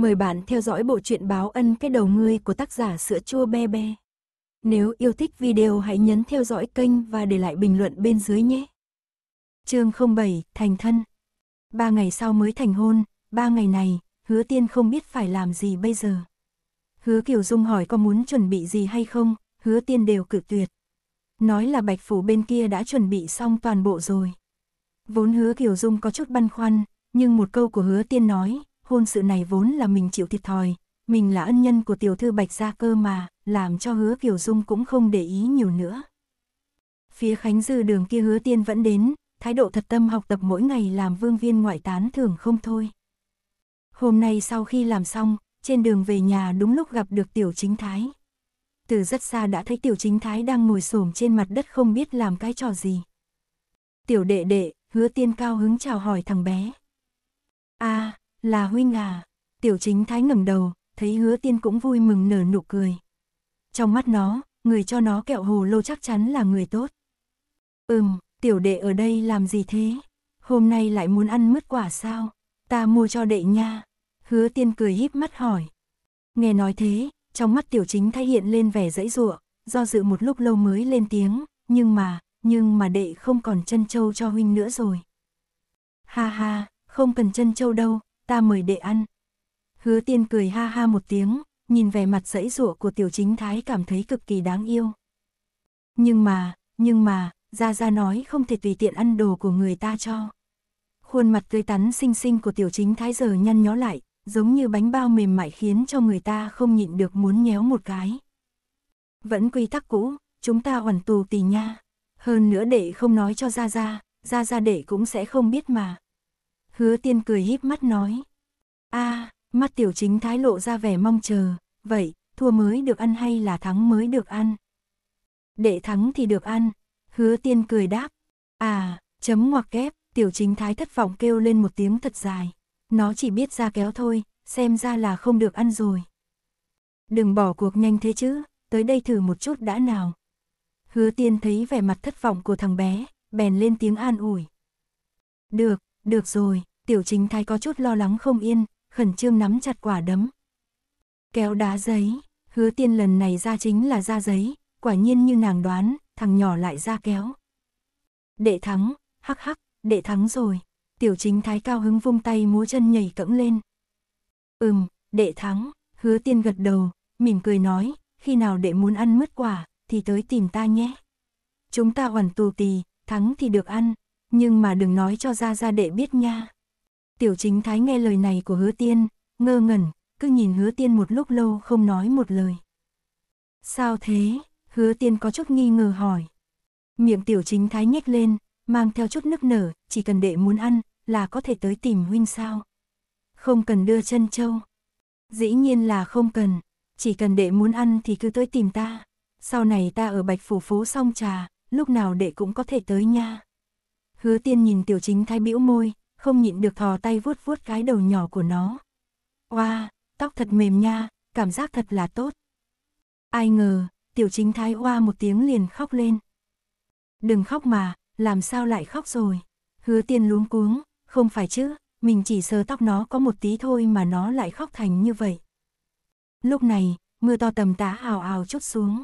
Mời bạn theo dõi bộ truyện báo ân cái đầu ngươi của tác giả sữa chua be be. Nếu yêu thích video hãy nhấn theo dõi kênh và để lại bình luận bên dưới nhé. Chương 07, thành thân. Ba ngày sau mới thành hôn, ba ngày này, hứa tiên không biết phải làm gì bây giờ. Hứa Kiều Dung hỏi có muốn chuẩn bị gì hay không, hứa tiên đều cử tuyệt. Nói là bạch phủ bên kia đã chuẩn bị xong toàn bộ rồi. Vốn hứa Kiều Dung có chút băn khoăn, nhưng một câu của hứa tiên nói, hôn sự này vốn là mình chịu thiệt thòi, mình là ân nhân của tiểu thư Bạch Gia cơ mà, làm cho hứa Kiều Dung cũng không để ý nhiều nữa. Phía Khánh Dư đường kia hứa tiên vẫn đến, thái độ thật tâm học tập mỗi ngày làm vương viên ngoại tán thường không thôi. Hôm nay sau khi làm xong, trên đường về nhà đúng lúc gặp được tiểu chính thái. Từ rất xa đã thấy tiểu chính thái đang ngồi xổm trên mặt đất không biết làm cái trò gì. Tiểu đệ đệ, hứa tiên cao hứng chào hỏi thằng bé. a à, là huynh à, tiểu chính thái ngẩng đầu, thấy hứa tiên cũng vui mừng nở nụ cười. Trong mắt nó, người cho nó kẹo hồ lô chắc chắn là người tốt. Ừm, tiểu đệ ở đây làm gì thế? Hôm nay lại muốn ăn mứt quả sao? Ta mua cho đệ nha. Hứa tiên cười híp mắt hỏi. Nghe nói thế, trong mắt tiểu chính thay hiện lên vẻ dãy giụa, do dự một lúc lâu mới lên tiếng, nhưng mà, nhưng mà đệ không còn chân châu cho huynh nữa rồi. Ha ha, không cần chân châu đâu, ta mời đệ ăn. Hứa tiên cười ha ha một tiếng, nhìn vẻ mặt dãy rụa của tiểu chính thái cảm thấy cực kỳ đáng yêu. Nhưng mà, nhưng mà, Gia Gia nói không thể tùy tiện ăn đồ của người ta cho. Khuôn mặt tươi tắn xinh xinh của tiểu chính thái giờ nhăn nhó lại, giống như bánh bao mềm mại khiến cho người ta không nhịn được muốn nhéo một cái. Vẫn quy tắc cũ, chúng ta hoàn tù tì nha. Hơn nữa đệ không nói cho Gia Gia, Gia Gia đệ cũng sẽ không biết mà. Hứa tiên cười híp mắt nói. a à, mắt tiểu chính thái lộ ra vẻ mong chờ, vậy, thua mới được ăn hay là thắng mới được ăn? Để thắng thì được ăn, hứa tiên cười đáp. À, chấm ngoặc kép, tiểu chính thái thất vọng kêu lên một tiếng thật dài. Nó chỉ biết ra kéo thôi, xem ra là không được ăn rồi. Đừng bỏ cuộc nhanh thế chứ, tới đây thử một chút đã nào. Hứa tiên thấy vẻ mặt thất vọng của thằng bé, bèn lên tiếng an ủi. Được, được rồi, tiểu chính thái có chút lo lắng không yên, khẩn trương nắm chặt quả đấm. Kéo đá giấy, hứa tiên lần này ra chính là ra giấy, quả nhiên như nàng đoán, thằng nhỏ lại ra kéo. Đệ thắng, hắc hắc, đệ thắng rồi, tiểu chính thái cao hứng vung tay múa chân nhảy cẫng lên. Ừm, đệ thắng, hứa tiên gật đầu, mỉm cười nói, khi nào đệ muốn ăn mứt quả, thì tới tìm ta nhé. Chúng ta hoàn tù tì, thắng thì được ăn, nhưng mà đừng nói cho ra ra đệ biết nha. Tiểu chính thái nghe lời này của hứa tiên, ngơ ngẩn, cứ nhìn hứa tiên một lúc lâu không nói một lời. Sao thế? Hứa tiên có chút nghi ngờ hỏi. Miệng tiểu chính thái nhếch lên, mang theo chút nức nở, chỉ cần đệ muốn ăn, là có thể tới tìm huynh sao. Không cần đưa chân châu. Dĩ nhiên là không cần, chỉ cần đệ muốn ăn thì cứ tới tìm ta. Sau này ta ở bạch phủ phố xong trà, lúc nào đệ cũng có thể tới nha. Hứa tiên nhìn tiểu chính thái bĩu môi, không nhịn được thò tay vuốt vuốt cái đầu nhỏ của nó. Oa, wow, tóc thật mềm nha, cảm giác thật là tốt. Ai ngờ, tiểu chính thái oa một tiếng liền khóc lên. Đừng khóc mà, làm sao lại khóc rồi. Hứa tiên luống cuống, không phải chứ, mình chỉ sờ tóc nó có một tí thôi mà nó lại khóc thành như vậy. Lúc này, mưa to tầm tá ào ào chút xuống.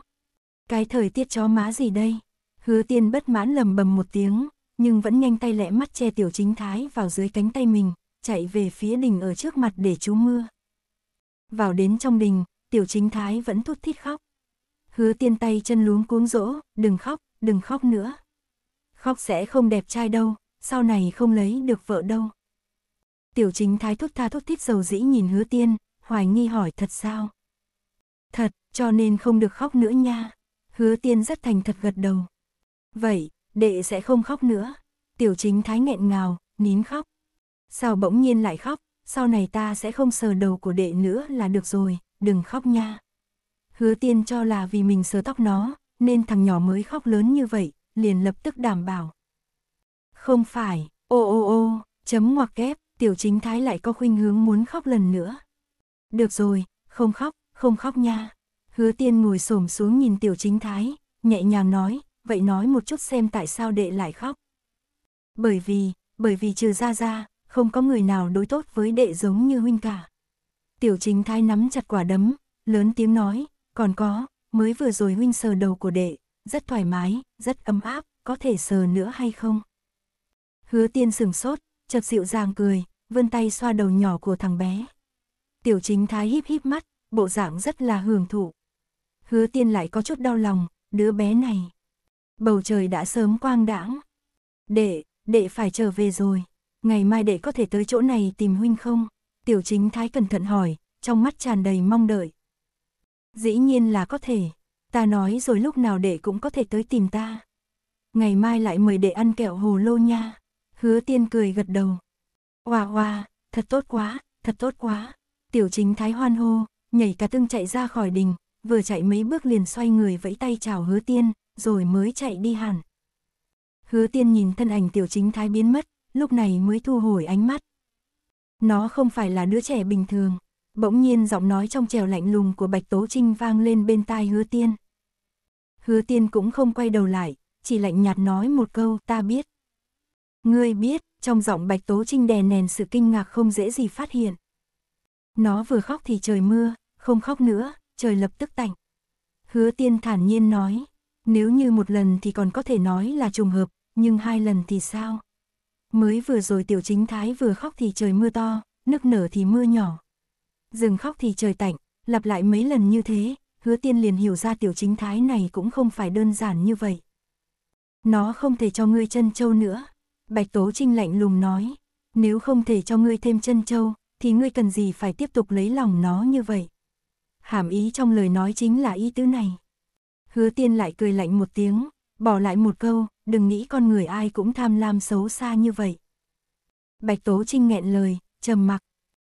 Cái thời tiết chó má gì đây? Hứa tiên bất mãn lầm bầm một tiếng, nhưng vẫn nhanh tay lẹ mắt che tiểu chính thái vào dưới cánh tay mình, chạy về phía đình ở trước mặt để chú mưa. Vào đến trong đình, tiểu chính thái vẫn thút thít khóc. Hứa tiên tay chân luống cuống rỗ, đừng khóc, đừng khóc nữa. Khóc sẽ không đẹp trai đâu, sau này không lấy được vợ đâu. Tiểu chính thái thút tha thút thít dầu dĩ nhìn hứa tiên, hoài nghi hỏi thật sao? Thật, cho nên không được khóc nữa nha. Hứa tiên rất thành thật gật đầu. Vậy, đệ sẽ không khóc nữa. Tiểu chính thái nghẹn ngào, nín khóc. Sao bỗng nhiên lại khóc, sau này ta sẽ không sờ đầu của đệ nữa là được rồi, đừng khóc nha. Hứa tiên cho là vì mình sờ tóc nó, nên thằng nhỏ mới khóc lớn như vậy, liền lập tức đảm bảo. Không phải, ô ô ô, chấm ngoặc kép, tiểu chính thái lại có khuynh hướng muốn khóc lần nữa. Được rồi, không khóc, không khóc nha. Hứa tiên ngồi xổm xuống nhìn tiểu chính thái, nhẹ nhàng nói, vậy nói một chút xem tại sao đệ lại khóc. Bởi vì, bởi vì trừ ra ra, không có người nào đối tốt với đệ giống như huynh cả. Tiểu trình thái nắm chặt quả đấm, lớn tiếng nói, còn có, mới vừa rồi huynh sờ đầu của đệ, rất thoải mái, rất ấm áp, có thể sờ nữa hay không? Hứa tiên sừng sốt, chợt dịu dàng cười, vươn tay xoa đầu nhỏ của thằng bé. Tiểu chính thái híp híp mắt, bộ dạng rất là hưởng thụ. Hứa tiên lại có chút đau lòng, đứa bé này. Bầu trời đã sớm quang đãng. Đệ, đệ phải trở về rồi. Ngày mai đệ có thể tới chỗ này tìm huynh không? Tiểu chính thái cẩn thận hỏi, trong mắt tràn đầy mong đợi. Dĩ nhiên là có thể. Ta nói rồi lúc nào đệ cũng có thể tới tìm ta. Ngày mai lại mời đệ ăn kẹo hồ lô nha. Hứa tiên cười gật đầu. Hoa hoa, thật tốt quá, thật tốt quá. Tiểu chính thái hoan hô, nhảy cả tương chạy ra khỏi đình, vừa chạy mấy bước liền xoay người vẫy tay chào hứa tiên, rồi mới chạy đi hẳn. Hứa tiên nhìn thân ảnh tiểu chính thái biến mất, lúc này mới thu hồi ánh mắt. Nó không phải là đứa trẻ bình thường, bỗng nhiên giọng nói trong trèo lạnh lùng của Bạch Tố Trinh vang lên bên tai hứa tiên. Hứa tiên cũng không quay đầu lại, chỉ lạnh nhạt nói một câu ta biết. Ngươi biết, trong giọng Bạch Tố Trinh đè nèn sự kinh ngạc không dễ gì phát hiện. Nó vừa khóc thì trời mưa, không khóc nữa, trời lập tức tạnh. Hứa tiên thản nhiên nói. Nếu như một lần thì còn có thể nói là trùng hợp, nhưng hai lần thì sao? Mới vừa rồi tiểu chính thái vừa khóc thì trời mưa to, nước nở thì mưa nhỏ. Dừng khóc thì trời tạnh, lặp lại mấy lần như thế, hứa tiên liền hiểu ra tiểu chính thái này cũng không phải đơn giản như vậy. Nó không thể cho ngươi chân châu nữa. Bạch Tố Trinh lạnh lùng nói, nếu không thể cho ngươi thêm chân châu, thì ngươi cần gì phải tiếp tục lấy lòng nó như vậy. Hàm ý trong lời nói chính là ý tứ này. Hứa tiên lại cười lạnh một tiếng, bỏ lại một câu, đừng nghĩ con người ai cũng tham lam xấu xa như vậy. Bạch Tố Trinh nghẹn lời, trầm mặc.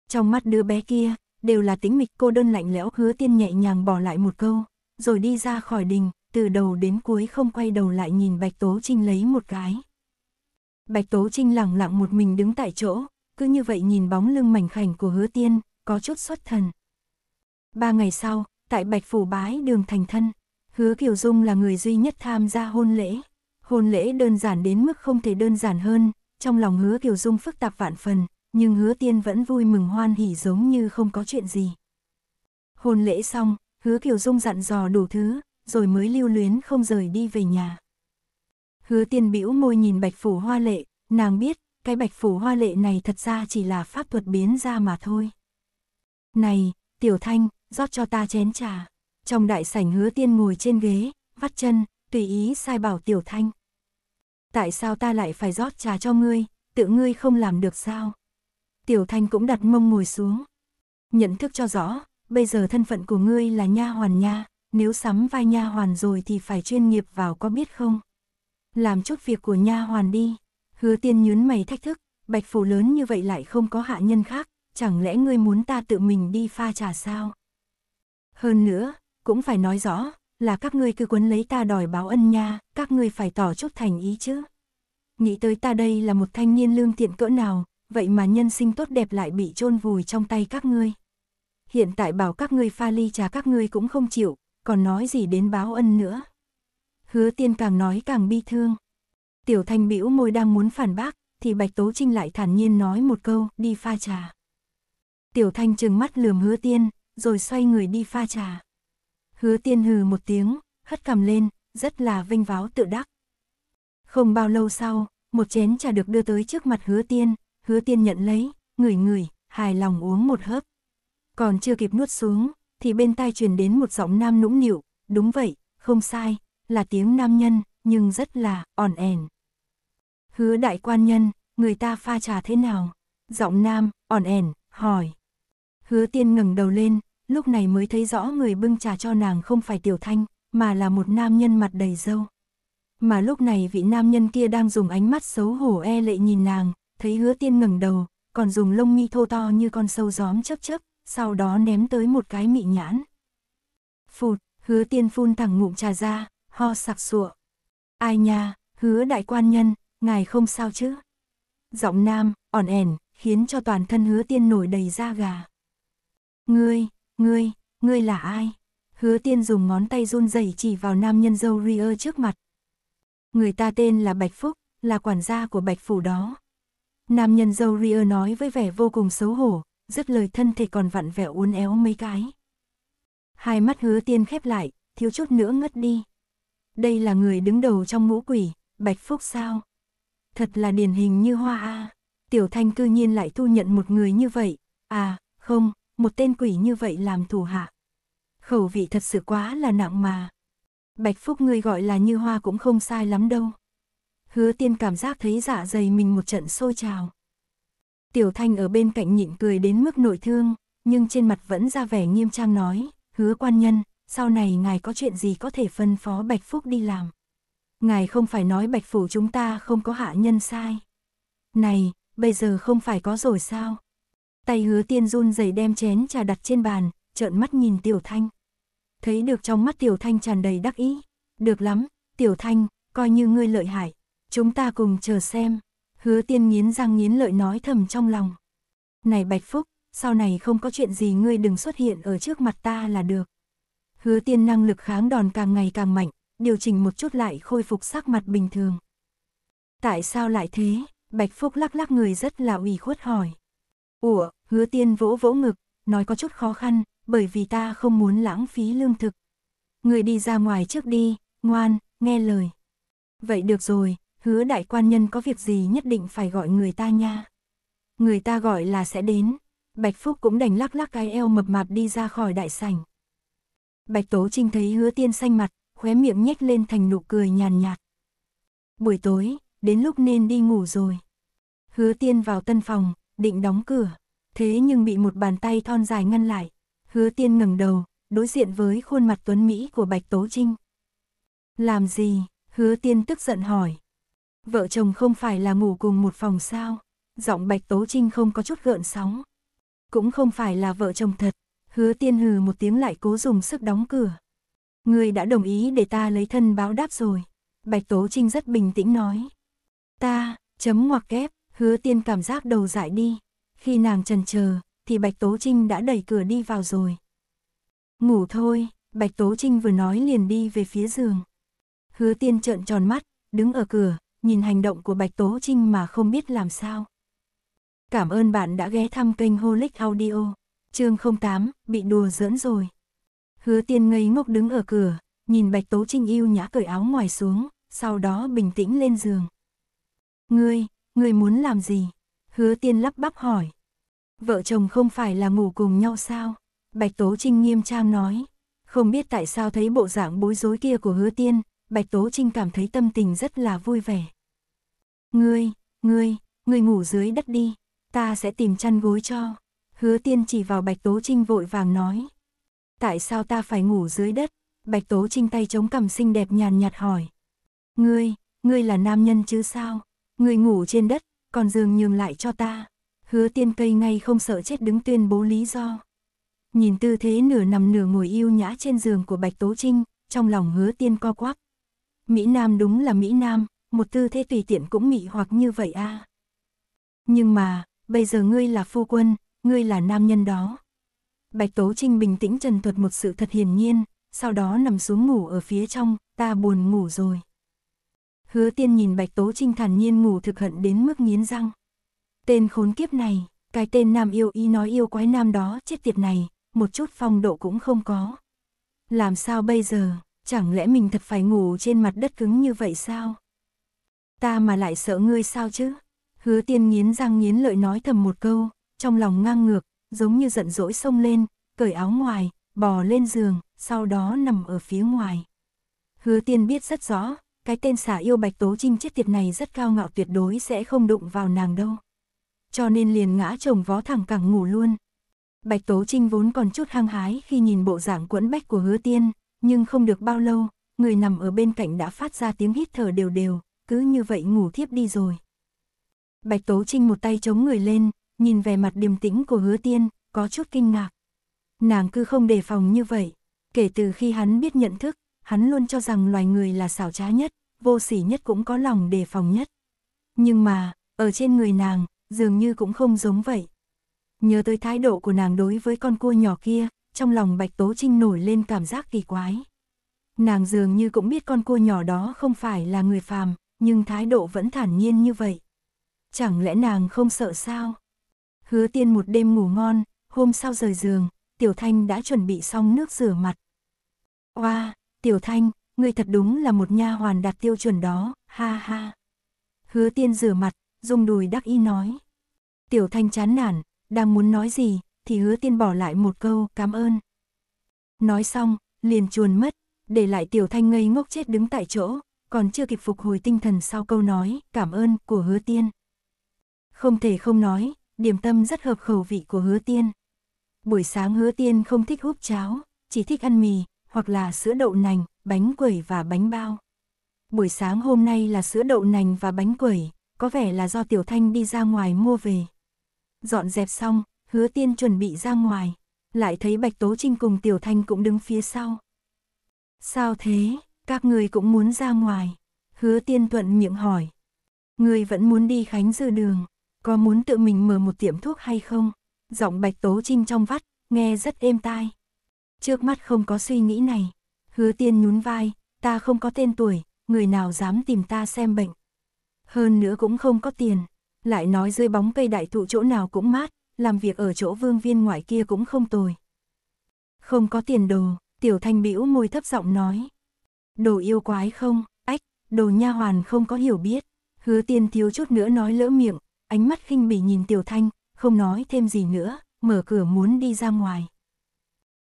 Trong mắt đứa bé kia, đều là tính mịch cô đơn lạnh lẽo hứa tiên nhẹ nhàng bỏ lại một câu, rồi đi ra khỏi đình, từ đầu đến cuối không quay đầu lại nhìn Bạch Tố Trinh lấy một cái. Bạch Tố Trinh lặng lặng một mình đứng tại chỗ, cứ như vậy nhìn bóng lưng mảnh khảnh của hứa tiên, có chút xuất thần. Ba ngày sau, tại Bạch Phủ Bái đường thành thân. Hứa Kiều Dung là người duy nhất tham gia hôn lễ. Hôn lễ đơn giản đến mức không thể đơn giản hơn, trong lòng hứa Kiều Dung phức tạp vạn phần, nhưng hứa tiên vẫn vui mừng hoan hỉ giống như không có chuyện gì. Hôn lễ xong, hứa Kiều Dung dặn dò đủ thứ, rồi mới lưu luyến không rời đi về nhà. Hứa tiên bĩu môi nhìn bạch phủ hoa lệ, nàng biết, cái bạch phủ hoa lệ này thật ra chỉ là pháp thuật biến ra mà thôi. Này, Tiểu Thanh, rót cho ta chén trà. Trong đại sảnh hứa tiên ngồi trên ghế, vắt chân, tùy ý sai bảo tiểu thanh. Tại sao ta lại phải rót trà cho ngươi, tự ngươi không làm được sao? Tiểu thanh cũng đặt mông ngồi xuống. Nhận thức cho rõ, bây giờ thân phận của ngươi là nha hoàn nha, nếu sắm vai nha hoàn rồi thì phải chuyên nghiệp vào có biết không? Làm chút việc của nha hoàn đi. Hứa tiên nhún mày thách thức, bạch phủ lớn như vậy lại không có hạ nhân khác, chẳng lẽ ngươi muốn ta tự mình đi pha trà sao? Hơn nữa, cũng phải nói rõ, là các ngươi cứ quấn lấy ta đòi báo ân nha, các ngươi phải tỏ chút thành ý chứ. Nghĩ tới ta đây là một thanh niên lương thiện cỡ nào, vậy mà nhân sinh tốt đẹp lại bị chôn vùi trong tay các ngươi. Hiện tại bảo các ngươi pha ly trà các ngươi cũng không chịu, còn nói gì đến báo ân nữa. Hứa tiên càng nói càng bi thương. Tiểu thanh bĩu môi đang muốn phản bác, thì Bạch Tố Trinh lại thản nhiên nói một câu, đi pha trà. Tiểu thanh trừng mắt lườm hứa tiên, rồi xoay người đi pha trà. Hứa tiên hừ một tiếng, hất cầm lên, rất là vinh váo tự đắc. Không bao lâu sau, một chén trà được đưa tới trước mặt hứa tiên, hứa tiên nhận lấy, ngửi ngửi, hài lòng uống một hớp. Còn chưa kịp nuốt xuống, thì bên tai truyền đến một giọng nam nũng nịu, đúng vậy, không sai, là tiếng nam nhân, nhưng rất là on ẻn. Hứa đại quan nhân, người ta pha trà thế nào? Giọng nam, on ẻn, hỏi. Hứa tiên ngẩng đầu lên, lúc này mới thấy rõ người bưng trà cho nàng không phải Tiểu Thanh, mà là một nam nhân mặt đầy râu. Mà lúc này vị nam nhân kia đang dùng ánh mắt xấu hổ e lệ nhìn nàng, thấy hứa tiên ngẩng đầu, còn dùng lông mi thô to như con sâu gióm chớp chớp, sau đó ném tới một cái mị nhãn. Phụt, hứa tiên phun thẳng ngụm trà ra, ho sặc sụa. Ai nha, hứa đại quan nhân, ngài không sao chứ? Giọng nam, ỏn ẻn, khiến cho toàn thân hứa tiên nổi đầy da gà. Ngươi, Ngươi, ngươi là ai? Hứa tiên dùng ngón tay run rẩy chỉ vào nam nhân dâu Ria trước mặt. Người ta tên là Bạch Phúc, là quản gia của Bạch Phủ đó. Nam nhân dâu Ria nói với vẻ vô cùng xấu hổ, dứt lời thân thể còn vặn vẹo uốn éo mấy cái. Hai mắt hứa tiên khép lại, thiếu chút nữa ngất đi. Đây là người đứng đầu trong ngũ quỷ, Bạch Phúc sao? Thật là điển hình như hoa a. Tiểu Thanh cư nhiên lại thu nhận một người như vậy. À, không, một tên quỷ như vậy làm thủ hạ. Khẩu vị thật sự quá là nặng mà. Bạch Phúc ngươi gọi là như hoa cũng không sai lắm đâu. Hứa tiên cảm giác thấy dạ dày mình một trận sôi trào. Tiểu Thanh ở bên cạnh nhịn cười đến mức nội thương, nhưng trên mặt vẫn ra vẻ nghiêm trang nói, hứa quan nhân, sau này ngài có chuyện gì có thể phân phó Bạch Phúc đi làm. Ngài không phải nói Bạch Phủ chúng ta không có hạ nhân sai. Này, bây giờ không phải có rồi sao? Tay hứa tiên run rẩy đem chén trà đặt trên bàn, trợn mắt nhìn Tiểu Thanh. Thấy được trong mắt Tiểu Thanh tràn đầy đắc ý. Được lắm, Tiểu Thanh, coi như ngươi lợi hại. Chúng ta cùng chờ xem. Hứa tiên nghiến răng nghiến lợi nói thầm trong lòng. Này Bạch Phúc, sau này không có chuyện gì ngươi đừng xuất hiện ở trước mặt ta là được. Hứa tiên năng lực kháng đòn càng ngày càng mạnh, điều chỉnh một chút lại khôi phục sắc mặt bình thường. Tại sao lại thế? Bạch Phúc lắc lắc người rất là ủy khuất hỏi. Ủa, hứa tiên vỗ vỗ ngực, nói có chút khó khăn, bởi vì ta không muốn lãng phí lương thực. Người đi ra ngoài trước đi, ngoan, nghe lời. Vậy được rồi, hứa đại quan nhân có việc gì nhất định phải gọi người ta nha. Người ta gọi là sẽ đến. Bạch Phúc cũng đành lắc lắc cái eo mập mạp đi ra khỏi đại sảnh. Bạch Tố Trinh thấy hứa tiên xanh mặt, khóe miệng nhếch lên thành nụ cười nhàn nhạt. Buổi tối, đến lúc nên đi ngủ rồi. Hứa tiên vào tân phòng, định đóng cửa, thế nhưng bị một bàn tay thon dài ngăn lại. Hứa tiên ngẩng đầu, đối diện với khuôn mặt tuấn Mỹ của Bạch Tố Trinh. Làm gì? Hứa tiên tức giận hỏi. Vợ chồng không phải là ngủ cùng một phòng sao? Giọng Bạch Tố Trinh không có chút gợn sóng. Cũng không phải là vợ chồng thật. Hứa tiên hừ một tiếng lại cố dùng sức đóng cửa. Người đã đồng ý để ta lấy thân báo đáp rồi. Bạch Tố Trinh rất bình tĩnh nói. Ta, chấm ngoặc kép, Hứa tiên cảm giác đầu dại đi. Khi nàng trần chờ thì Bạch Tố Trinh đã đẩy cửa đi vào rồi. Ngủ thôi, Bạch Tố Trinh vừa nói liền đi về phía giường. Hứa tiên trợn tròn mắt, đứng ở cửa, nhìn hành động của Bạch Tố Trinh mà không biết làm sao. Cảm ơn bạn đã ghé thăm kênh Holic Audio. Chương 08, bị đùa giỡn rồi. Hứa tiên ngây ngốc đứng ở cửa, nhìn Bạch Tố Trinh yêu nhã cởi áo ngoài xuống, sau đó bình tĩnh lên giường. Ngươi, Người muốn làm gì? Hứa tiên lắp bắp hỏi. Vợ chồng không phải là ngủ cùng nhau sao? Bạch Tố Trinh nghiêm trang nói. Không biết tại sao thấy bộ dạng bối rối kia của hứa tiên, Bạch Tố Trinh cảm thấy tâm tình rất là vui vẻ. Ngươi, ngươi, ngươi ngủ dưới đất đi, ta sẽ tìm chăn gối cho. Hứa tiên chỉ vào Bạch Tố Trinh vội vàng nói. Tại sao ta phải ngủ dưới đất? Bạch Tố Trinh tay chống cằm xinh đẹp nhàn nhạt hỏi. Ngươi, ngươi là nam nhân chứ sao? Người ngủ trên đất, còn giường nhường lại cho ta. Hứa tiên cây ngay không sợ chết đứng tuyên bố lý do. Nhìn tư thế nửa nằm nửa ngồi yêu nhã trên giường của Bạch Tố Trinh, trong lòng hứa tiên co quắp. Mỹ Nam đúng là Mỹ Nam, một tư thế tùy tiện cũng mị hoặc như vậy a. Nhưng mà, bây giờ ngươi là phu quân, ngươi là nam nhân đó. Bạch Tố Trinh bình tĩnh trần thuật một sự thật hiển nhiên, sau đó nằm xuống ngủ ở phía trong, ta buồn ngủ rồi. Hứa tiên nhìn Bạch Tố Trinh thản nhiên ngủ thực hận đến mức nghiến răng. Tên khốn kiếp này, cái tên nam yêu y nói yêu quái nam đó chết tiệt này, một chút phong độ cũng không có. Làm sao bây giờ, chẳng lẽ mình thật phải ngủ trên mặt đất cứng như vậy sao? Ta mà lại sợ ngươi sao chứ? Hứa tiên nghiến răng nghiến lợi nói thầm một câu, trong lòng ngang ngược, giống như giận dỗi xông lên, cởi áo ngoài, bò lên giường, sau đó nằm ở phía ngoài. Hứa tiên biết rất rõ, cái tên xả yêu Bạch Tố Trinh chết tiệt này rất cao ngạo tuyệt đối sẽ không đụng vào nàng đâu. Cho nên liền ngã chồng vó thẳng cẳng ngủ luôn. Bạch Tố Trinh vốn còn chút hăng hái khi nhìn bộ dạng quẫn bách của hứa tiên, nhưng không được bao lâu, người nằm ở bên cạnh đã phát ra tiếng hít thở đều đều, cứ như vậy ngủ thiếp đi rồi. Bạch Tố Trinh một tay chống người lên, nhìn về mặt điềm tĩnh của hứa tiên, có chút kinh ngạc. Nàng cứ không đề phòng như vậy, kể từ khi hắn biết nhận thức, hắn luôn cho rằng loài người là xảo trá nhất, vô sỉ nhất cũng có lòng đề phòng nhất. Nhưng mà, ở trên người nàng, dường như cũng không giống vậy. Nhớ tới thái độ của nàng đối với con cua nhỏ kia, trong lòng Bạch Tố Trinh nổi lên cảm giác kỳ quái. Nàng dường như cũng biết con cua nhỏ đó không phải là người phàm, nhưng thái độ vẫn thản nhiên như vậy. Chẳng lẽ nàng không sợ sao? Hứa tiên một đêm ngủ ngon, hôm sau rời giường, Tiểu Thanh đã chuẩn bị xong nước rửa mặt. Oa, wow, Tiểu Thanh, ngươi thật đúng là một nha hoàn đạt tiêu chuẩn đó, ha ha. Hứa tiên rửa mặt, dùng đùi đắc ý nói. Tiểu thanh chán nản, đang muốn nói gì, thì hứa tiên bỏ lại một câu cảm ơn. Nói xong, liền chuồn mất, để lại tiểu thanh ngây ngốc chết đứng tại chỗ, còn chưa kịp phục hồi tinh thần sau câu nói cảm ơn của hứa tiên. Không thể không nói, điểm tâm rất hợp khẩu vị của hứa tiên. Buổi sáng hứa tiên không thích húp cháo, chỉ thích ăn mì, hoặc là sữa đậu nành, bánh quẩy và bánh bao. Buổi sáng hôm nay là sữa đậu nành và bánh quẩy, có vẻ là do Tiểu Thanh đi ra ngoài mua về. Dọn dẹp xong, hứa tiên chuẩn bị ra ngoài, lại thấy Bạch Tố Trinh cùng Tiểu Thanh cũng đứng phía sau. Sao thế, các người cũng muốn ra ngoài? Hứa tiên thuận miệng hỏi. Người vẫn muốn đi Khánh Dư Đường, có muốn tự mình mở một tiệm thuốc hay không? Giọng Bạch Tố Trinh trong vắt, nghe rất êm tai. Trước mắt không có suy nghĩ này, Hứa tiên nhún vai, ta không có tên tuổi, người nào dám tìm ta xem bệnh. Hơn nữa cũng không có tiền, lại nói dưới bóng cây đại thụ chỗ nào cũng mát, làm việc ở chỗ vương viên ngoại kia cũng không tồi. Không có tiền đồ, tiểu thanh bĩu môi thấp giọng nói. Đồ yêu quái không, ách, đồ nha hoàn không có hiểu biết. Hứa tiên thiếu chút nữa nói lỡ miệng, ánh mắt khinh bỉ nhìn tiểu thanh, không nói thêm gì nữa, mở cửa muốn đi ra ngoài.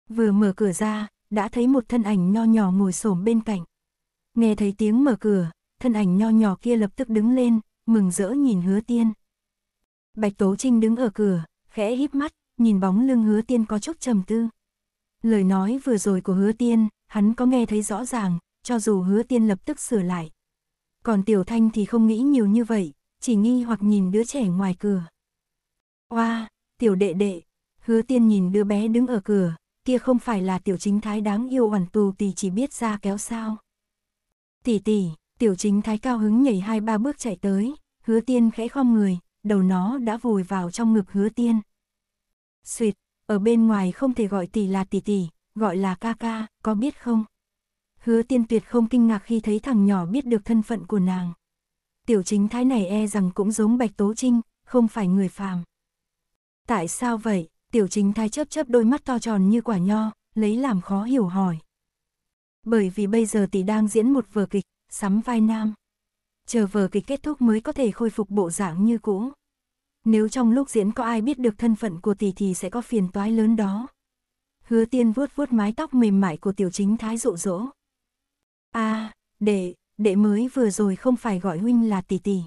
Vừa mở cửa ra, đã thấy một thân ảnh nho nhỏ ngồi xổm bên cạnh. Nghe thấy tiếng mở cửa, thân ảnh nho nhỏ kia lập tức đứng lên, mừng rỡ nhìn hứa tiên. Bạch Tố Trinh đứng ở cửa, khẽ híp mắt, nhìn bóng lưng hứa tiên có chút trầm tư. Lời nói vừa rồi của hứa tiên, hắn có nghe thấy rõ ràng, cho dù hứa tiên lập tức sửa lại. Còn Tiểu Thanh thì không nghĩ nhiều như vậy, chỉ nghi hoặc nhìn đứa trẻ ngoài cửa. Oa, wow, tiểu đệ đệ, hứa tiên nhìn đứa bé đứng ở cửa, kia không phải là tiểu chính thái đáng yêu ẩn tù tỷ chỉ biết ra kéo sao. Tỷ tỷ, tiểu chính thái cao hứng nhảy hai ba bước chạy tới, hứa tiên khẽ khom người, đầu nó đã vùi vào trong ngực hứa tiên. Xuyệt, ở bên ngoài không thể gọi tỷ là tỷ tỷ, gọi là ca ca, có biết không? Hứa tiên tuyệt không kinh ngạc khi thấy thằng nhỏ biết được thân phận của nàng. Tiểu chính thái này e rằng cũng giống Bạch Tố Trinh, không phải người phàm. Tại sao vậy? tiểu chính thái chớp chớp đôi mắt to tròn như quả nho, lấy làm khó hiểu hỏi. Bởi vì bây giờ tỷ đang diễn một vở kịch, sắm vai nam. Chờ vở kịch kết thúc mới có thể khôi phục bộ dạng như cũ. Nếu trong lúc diễn có ai biết được thân phận của tỷ thì sẽ có phiền toái lớn đó. Hứa tiên vuốt vuốt mái tóc mềm mại của tiểu chính thái dụ dỗ. a à, đệ, đệ mới vừa rồi không phải gọi huynh là tỷ tỷ.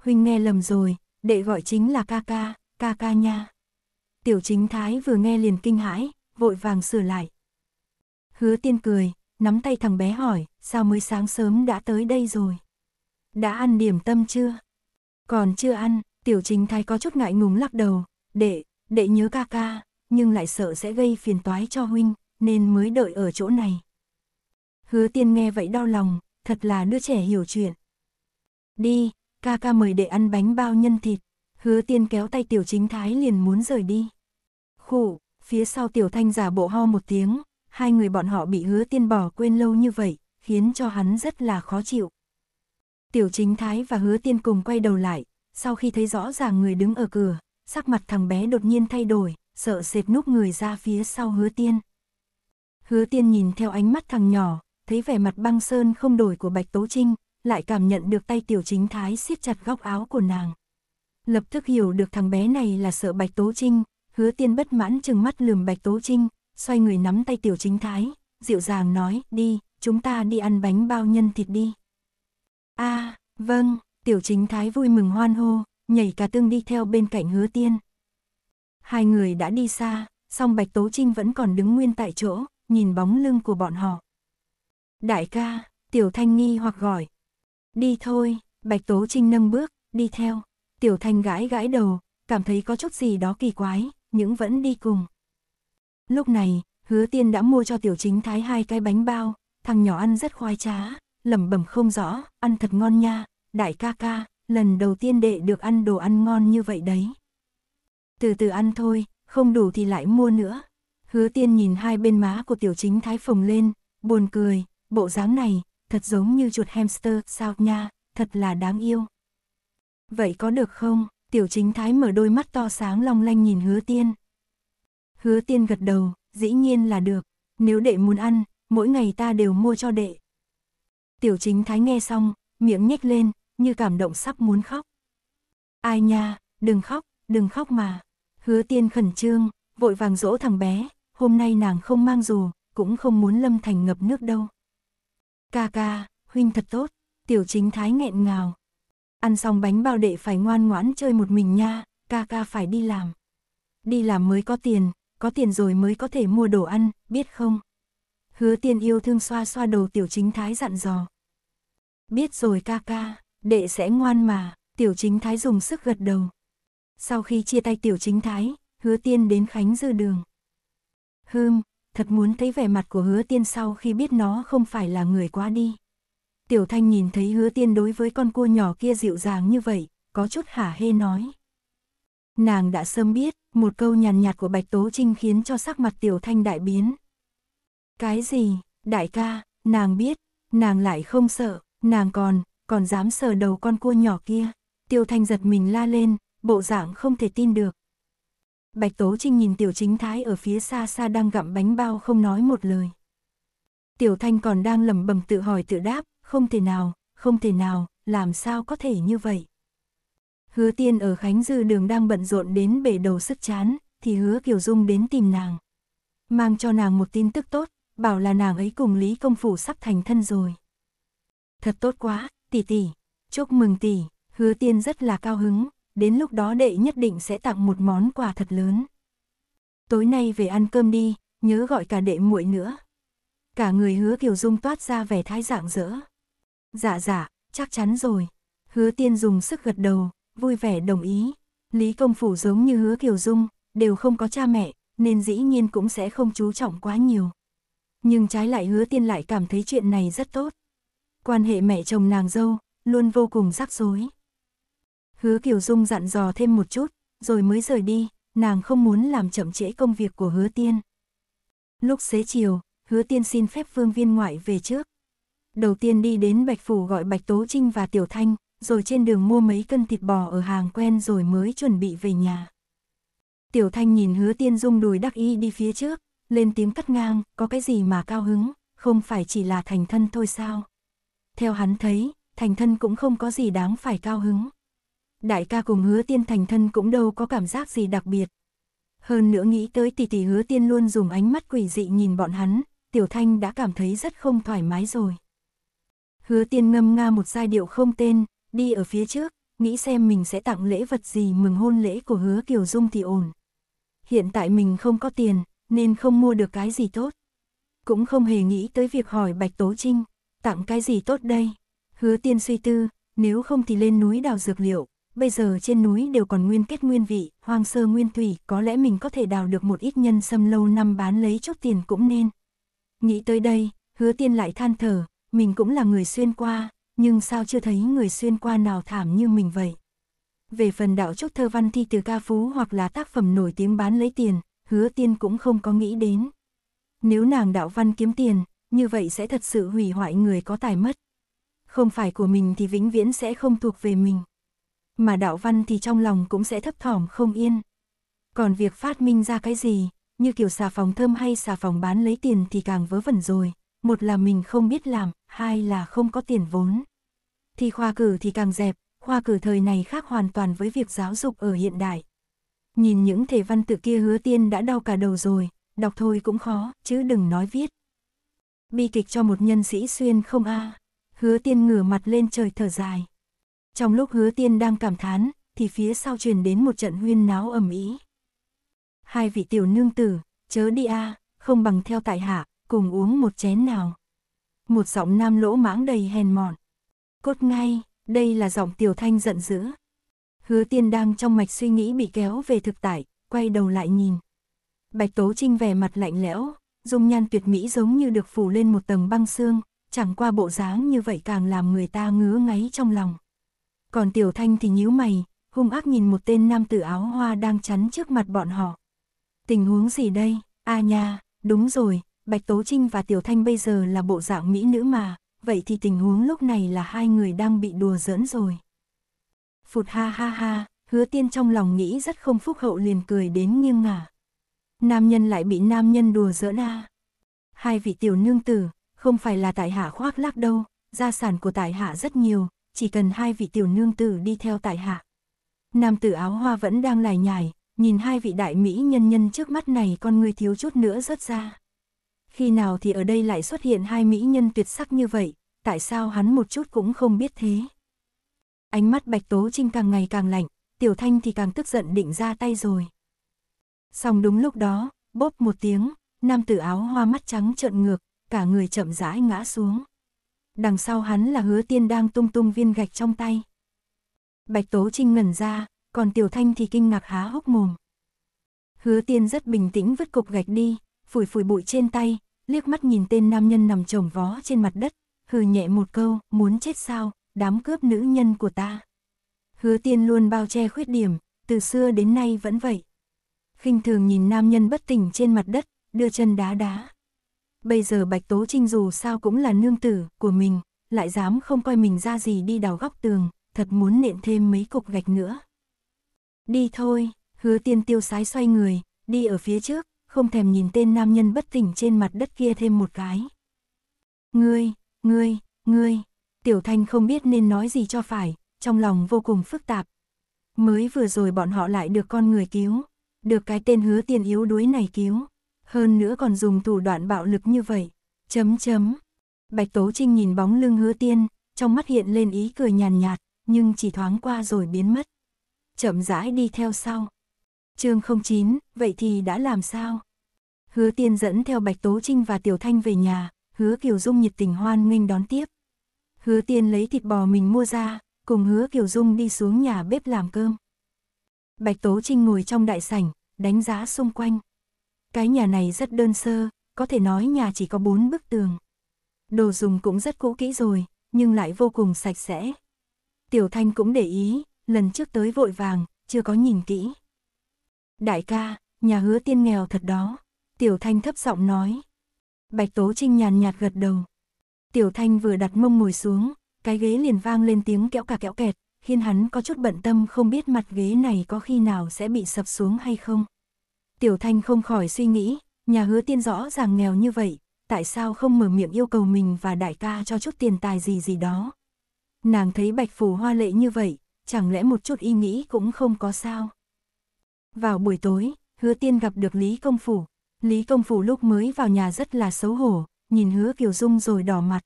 Huynh nghe lầm rồi, đệ gọi chính là ca ca, ca ca nha. Tiểu chính thái vừa nghe liền kinh hãi, vội vàng sửa lại. Hứa tiên cười, nắm tay thằng bé hỏi, sao mới sáng sớm đã tới đây rồi? Đã ăn điểm tâm chưa? Còn chưa ăn, tiểu chính thái có chút ngại ngùng lắc đầu, đệ, đệ nhớ ca ca, nhưng lại sợ sẽ gây phiền toái cho huynh, nên mới đợi ở chỗ này. Hứa tiên nghe vậy đau lòng, thật là đứa trẻ hiểu chuyện. Đi, ca ca mời đệ ăn bánh bao nhân thịt hứa tiên kéo tay tiểu chính thái liền muốn rời đi. Khủ, phía sau tiểu thanh giả bộ ho một tiếng, hai người bọn họ bị hứa tiên bỏ quên lâu như vậy, khiến cho hắn rất là khó chịu. Tiểu chính thái và hứa tiên cùng quay đầu lại, sau khi thấy rõ ràng người đứng ở cửa, sắc mặt thằng bé đột nhiên thay đổi, sợ sệt núp người ra phía sau hứa tiên. Hứa tiên nhìn theo ánh mắt thằng nhỏ, thấy vẻ mặt băng sơn không đổi của Bạch Tố Trinh, lại cảm nhận được tay tiểu chính thái siết chặt góc áo của nàng. Lập tức hiểu được thằng bé này là sợ Bạch Tố Trinh, hứa tiên bất mãn chừng mắt lườm Bạch Tố Trinh, xoay người nắm tay tiểu chính thái, dịu dàng nói, đi, chúng ta đi ăn bánh bao nhân thịt đi. a vâng, tiểu chính thái vui mừng hoan hô, nhảy cả tương đi theo bên cạnh hứa tiên. Hai người đã đi xa, song Bạch Tố Trinh vẫn còn đứng nguyên tại chỗ, nhìn bóng lưng của bọn họ. Đại ca, Tiểu Thanh nghi hoặc gọi. Đi thôi, Bạch Tố Trinh nâng bước, đi theo. Tiểu Thanh gãi gãi đầu, cảm thấy có chút gì đó kỳ quái, nhưng vẫn đi cùng. Lúc này, hứa tiên đã mua cho Tiểu Chính Thái hai cái bánh bao, thằng nhỏ ăn rất khoai trá, lẩm bẩm không rõ, ăn thật ngon nha, đại ca ca, lần đầu tiên đệ được ăn đồ ăn ngon như vậy đấy. Từ từ ăn thôi, không đủ thì lại mua nữa. Hứa tiên nhìn hai bên má của tiểu chính thái phồng lên, buồn cười, bộ dáng này, thật giống như chuột hamster, sao nha, thật là đáng yêu vậy có được không? Tiểu chính thái mở đôi mắt to sáng long lanh nhìn hứa tiên. Hứa tiên gật đầu, dĩ nhiên là được, nếu đệ muốn ăn, mỗi ngày ta đều mua cho đệ. Tiểu chính thái nghe xong, miệng nhếch lên, như cảm động sắp muốn khóc. Ai nha, đừng khóc, đừng khóc mà. Hứa tiên khẩn trương, vội vàng dỗ thằng bé, hôm nay nàng không mang dù, cũng không muốn lâm thành ngập nước đâu. Ca ca, huynh thật tốt, tiểu chính thái nghẹn ngào, ăn xong bánh bao đệ phải ngoan ngoãn chơi một mình nha, ca ca phải đi làm. Đi làm mới có tiền, có tiền rồi mới có thể mua đồ ăn, biết không? Hứa Tiên yêu thương xoa xoa đầu tiểu chính thái dặn dò. Biết rồi ca ca, đệ sẽ ngoan mà, tiểu chính thái dùng sức gật đầu. Sau khi chia tay tiểu chính thái, hứa tiên đến Khánh Dư Đường. Hơm, thật muốn thấy vẻ mặt của hứa tiên sau khi biết nó không phải là người quá đi. Tiểu Thanh nhìn thấy hứa tiên đối với con cua nhỏ kia dịu dàng như vậy, có chút hả hê nói. Nàng đã sớm biết, một câu nhàn nhạt của Bạch Tố Trinh khiến cho sắc mặt Tiểu Thanh đại biến. Cái gì, đại ca, nàng biết, nàng lại không sợ, nàng còn, còn dám sờ đầu con cua nhỏ kia. Tiểu Thanh giật mình la lên, bộ dạng không thể tin được. Bạch Tố Trinh nhìn Tiểu Chính Thái ở phía xa xa đang gặm bánh bao không nói một lời. Tiểu Thanh còn đang lẩm bẩm tự hỏi tự đáp, không thể nào, không thể nào, làm sao có thể như vậy. Hứa tiên ở Khánh Dư đường đang bận rộn đến bể đầu sức chán, thì hứa Kiều Dung đến tìm nàng. Mang cho nàng một tin tức tốt, bảo là nàng ấy cùng Lý Công Phủ sắp thành thân rồi. Thật tốt quá, tỷ tỷ, chúc mừng tỷ, hứa tiên rất là cao hứng, đến lúc đó đệ nhất định sẽ tặng một món quà thật lớn. Tối nay về ăn cơm đi, nhớ gọi cả đệ muội nữa. Cả người hứa Kiều Dung toát ra vẻ thái dạng dỡ. Dạ dạ, chắc chắn rồi. Hứa tiên dùng sức gật đầu, vui vẻ đồng ý. Lý công phủ giống như hứa Kiều Dung, đều không có cha mẹ, nên dĩ nhiên cũng sẽ không chú trọng quá nhiều. Nhưng trái lại hứa tiên lại cảm thấy chuyện này rất tốt. Quan hệ mẹ chồng nàng dâu, luôn vô cùng rắc rối. Hứa Kiều Dung dặn dò thêm một chút, rồi mới rời đi, nàng không muốn làm chậm trễ công việc của hứa tiên. Lúc xế chiều, hứa tiên xin phép vương viên ngoại về trước, đầu tiên đi đến Bạch Phủ gọi Bạch Tố Trinh và Tiểu Thanh, rồi trên đường mua mấy cân thịt bò ở hàng quen rồi mới chuẩn bị về nhà. Tiểu Thanh nhìn hứa tiên dung đùi đắc y đi phía trước, lên tiếng cắt ngang, có cái gì mà cao hứng, không phải chỉ là thành thân thôi sao. Theo hắn thấy, thành thân cũng không có gì đáng phải cao hứng. Đại ca cùng hứa tiên thành thân cũng đâu có cảm giác gì đặc biệt. Hơn nữa nghĩ tới tỷ tỷ hứa tiên luôn dùng ánh mắt quỷ dị nhìn bọn hắn, Tiểu Thanh đã cảm thấy rất không thoải mái rồi. Hứa tiên ngâm nga một giai điệu không tên, đi ở phía trước, nghĩ xem mình sẽ tặng lễ vật gì mừng hôn lễ của hứa Kiều Dung thì ổn. Hiện tại mình không có tiền, nên không mua được cái gì tốt. Cũng không hề nghĩ tới việc hỏi Bạch Tố Trinh, tặng cái gì tốt đây. Hứa tiên suy tư, nếu không thì lên núi đào dược liệu, bây giờ trên núi đều còn nguyên kết nguyên vị, hoang sơ nguyên thủy, có lẽ mình có thể đào được một ít nhân sâm lâu năm bán lấy chút tiền cũng nên. Nghĩ tới đây, hứa tiên lại than thở, mình cũng là người xuyên qua, nhưng sao chưa thấy người xuyên qua nào thảm như mình vậy. Về phần đạo chúc thơ văn thi từ ca phú hoặc là tác phẩm nổi tiếng bán lấy tiền, hứa tiên cũng không có nghĩ đến. Nếu nàng đạo văn kiếm tiền, như vậy sẽ thật sự hủy hoại người có tài mất. Không phải của mình thì vĩnh viễn sẽ không thuộc về mình. Mà đạo văn thì trong lòng cũng sẽ thấp thỏm không yên. Còn việc phát minh ra cái gì, như kiểu xà phòng thơm hay xà phòng bán lấy tiền thì càng vớ vẩn rồi, một là mình không biết làm, hai là không có tiền vốn. Thi khoa cử thì càng dẹp, khoa cử thời này khác hoàn toàn với việc giáo dục ở hiện đại. Nhìn những thể văn tự kia hứa tiên đã đau cả đầu rồi, đọc thôi cũng khó, chứ đừng nói viết. Bi kịch cho một nhân sĩ xuyên không a Hứa tiên ngửa mặt lên trời thở dài. Trong lúc hứa tiên đang cảm thán, thì phía sau truyền đến một trận huyên náo ầm ĩ. Hai vị tiểu nương tử, chớ đi a, à, không bằng theo tại hạ, cùng uống một chén nào. Một giọng nam lỗ mãng đầy hèn mọn. Cốt ngay, đây là giọng tiểu thanh giận dữ. Hứa tiên đang trong mạch suy nghĩ bị kéo về thực tại, quay đầu lại nhìn. Bạch Tố Trinh vẻ mặt lạnh lẽo, dung nhan tuyệt mỹ giống như được phủ lên một tầng băng xương, chẳng qua bộ dáng như vậy càng làm người ta ngứa ngáy trong lòng. Còn Tiểu Thanh thì nhíu mày, hung ác nhìn một tên nam tử áo hoa đang chắn trước mặt bọn họ. Tình huống gì đây? A nha, đúng rồi, Bạch Tố Trinh và Tiểu Thanh bây giờ là bộ dạng mỹ nữ mà, vậy thì tình huống lúc này là hai người đang bị đùa giỡn rồi. Phụt ha ha ha, hứa tiên trong lòng nghĩ rất không phúc hậu liền cười đến nghiêng ngả. Nam nhân lại bị nam nhân đùa giỡn à. Hai vị tiểu nương tử, không phải là tại hạ khoác lác đâu, gia sản của tại hạ rất nhiều, chỉ cần hai vị tiểu nương tử đi theo tại hạ. Nam tử áo hoa vẫn đang lải nhải, nhìn hai vị đại mỹ nhân nhân trước mắt này con người thiếu chút nữa rớt ra khi nào thì ở đây lại xuất hiện hai mỹ nhân tuyệt sắc như vậy, tại sao hắn một chút cũng không biết thế. Ánh mắt Bạch Tố Trinh càng ngày càng lạnh, Tiểu Thanh thì càng tức giận định ra tay rồi. Xong đúng lúc đó, bóp một tiếng, nam tử áo hoa mắt trắng trợn ngược, cả người chậm rãi ngã xuống. Đằng sau hắn là hứa tiên đang tung tung viên gạch trong tay. Bạch Tố Trinh ngẩn ra, còn Tiểu Thanh thì kinh ngạc há hốc mồm. Hứa tiên rất bình tĩnh vứt cục gạch đi, phủi phủi bụi trên tay, liếc mắt nhìn tên nam nhân nằm chồng vó trên mặt đất, hừ nhẹ một câu, muốn chết sao, đám cướp nữ nhân của ta. Hứa tiên luôn bao che khuyết điểm, từ xưa đến nay vẫn vậy. khinh thường nhìn nam nhân bất tỉnh trên mặt đất, đưa chân đá đá. Bây giờ Bạch Tố Trinh dù sao cũng là nương tử của mình, lại dám không coi mình ra gì đi đào góc tường, thật muốn nện thêm mấy cục gạch nữa. Đi thôi, hứa tiên tiêu sái xoay người, đi ở phía trước, không thèm nhìn tên nam nhân bất tỉnh trên mặt đất kia thêm một cái. Ngươi, ngươi, ngươi, Tiểu Thanh không biết nên nói gì cho phải, trong lòng vô cùng phức tạp. Mới vừa rồi bọn họ lại được con người cứu, được cái tên hứa tiền yếu đuối này cứu, hơn nữa còn dùng thủ đoạn bạo lực như vậy. Chấm chấm. Bạch Tố Trinh nhìn bóng lưng hứa tiên, trong mắt hiện lên ý cười nhàn nhạt, nhạt, nhưng chỉ thoáng qua rồi biến mất. Chậm rãi đi theo sau chương 09, vậy thì đã làm sao? Hứa tiên dẫn theo Bạch Tố Trinh và Tiểu Thanh về nhà, hứa Kiều Dung nhiệt tình hoan nghênh đón tiếp. Hứa tiên lấy thịt bò mình mua ra, cùng hứa Kiều Dung đi xuống nhà bếp làm cơm. Bạch Tố Trinh ngồi trong đại sảnh, đánh giá xung quanh. Cái nhà này rất đơn sơ, có thể nói nhà chỉ có bốn bức tường. Đồ dùng cũng rất cũ kỹ rồi, nhưng lại vô cùng sạch sẽ. Tiểu Thanh cũng để ý, lần trước tới vội vàng, chưa có nhìn kỹ. Đại ca, nhà hứa tiên nghèo thật đó. Tiểu Thanh thấp giọng nói. Bạch Tố Trinh nhàn nhạt gật đầu. Tiểu Thanh vừa đặt mông ngồi xuống, cái ghế liền vang lên tiếng kẽo cả kẽo kẹt, khiến hắn có chút bận tâm không biết mặt ghế này có khi nào sẽ bị sập xuống hay không. Tiểu Thanh không khỏi suy nghĩ, nhà hứa tiên rõ ràng nghèo như vậy, tại sao không mở miệng yêu cầu mình và đại ca cho chút tiền tài gì gì đó. Nàng thấy bạch phù hoa lệ như vậy, chẳng lẽ một chút ý nghĩ cũng không có sao. Vào buổi tối, hứa tiên gặp được Lý Công Phủ. Lý Công Phủ lúc mới vào nhà rất là xấu hổ, nhìn hứa Kiều Dung rồi đỏ mặt.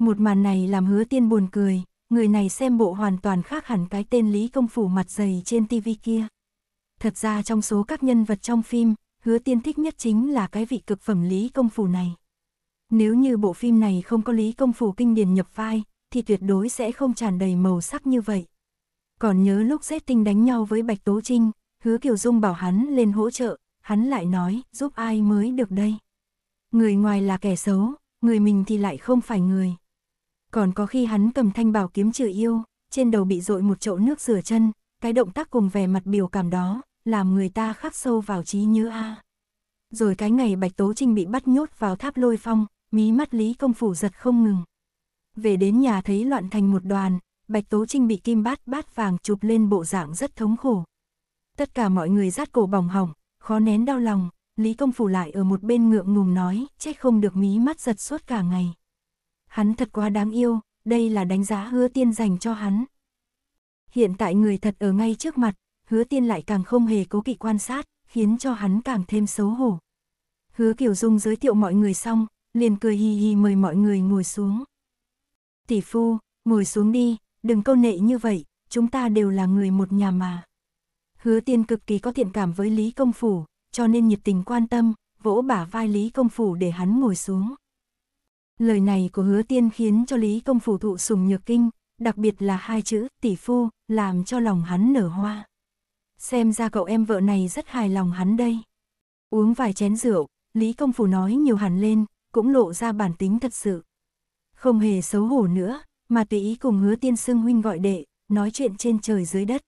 Một màn này làm hứa tiên buồn cười, người này xem bộ hoàn toàn khác hẳn cái tên Lý Công Phủ mặt dày trên tivi kia. Thật ra trong số các nhân vật trong phim, hứa tiên thích nhất chính là cái vị cực phẩm Lý Công Phủ này. Nếu như bộ phim này không có Lý Công Phủ kinh điển nhập vai, thì tuyệt đối sẽ không tràn đầy màu sắc như vậy. Còn nhớ lúc Z tinh đánh nhau với Bạch Tố Trinh, hứa Kiều Dung bảo hắn lên hỗ trợ, hắn lại nói giúp ai mới được đây. Người ngoài là kẻ xấu, người mình thì lại không phải người. Còn có khi hắn cầm thanh bảo kiếm trừ yêu, trên đầu bị dội một chậu nước rửa chân, cái động tác cùng vẻ mặt biểu cảm đó, làm người ta khắc sâu vào trí nhớ a. Rồi cái ngày Bạch Tố Trinh bị bắt nhốt vào tháp lôi phong, mí mắt Lý Công Phủ giật không ngừng. Về đến nhà thấy loạn thành một đoàn, Bạch Tố Trinh bị kim bát bát vàng chụp lên bộ dạng rất thống khổ, tất cả mọi người rát cổ bỏng hỏng, khó nén đau lòng, Lý Công Phủ lại ở một bên ngượng ngùng nói, trách không được mí mắt giật suốt cả ngày. Hắn thật quá đáng yêu, đây là đánh giá hứa tiên dành cho hắn. Hiện tại người thật ở ngay trước mặt, hứa tiên lại càng không hề cố kỵ quan sát, khiến cho hắn càng thêm xấu hổ. Hứa Kiều Dung giới thiệu mọi người xong, liền cười hì hì mời mọi người ngồi xuống. Tỷ phu, ngồi xuống đi, đừng câu nệ như vậy, chúng ta đều là người một nhà mà. Hứa tiên cực kỳ có thiện cảm với Lý Công Phủ, cho nên nhiệt tình quan tâm, vỗ bả vai Lý Công Phủ để hắn ngồi xuống. Lời này của hứa tiên khiến cho Lý Công Phủ thụ sùng nhược kinh, đặc biệt là hai chữ tỷ phu, làm cho lòng hắn nở hoa. Xem ra cậu em vợ này rất hài lòng hắn đây. Uống vài chén rượu, Lý Công Phủ nói nhiều hẳn lên, cũng lộ ra bản tính thật sự. Không hề xấu hổ nữa, mà tùy ý cùng hứa tiên xưng huynh gọi đệ, nói chuyện trên trời dưới đất.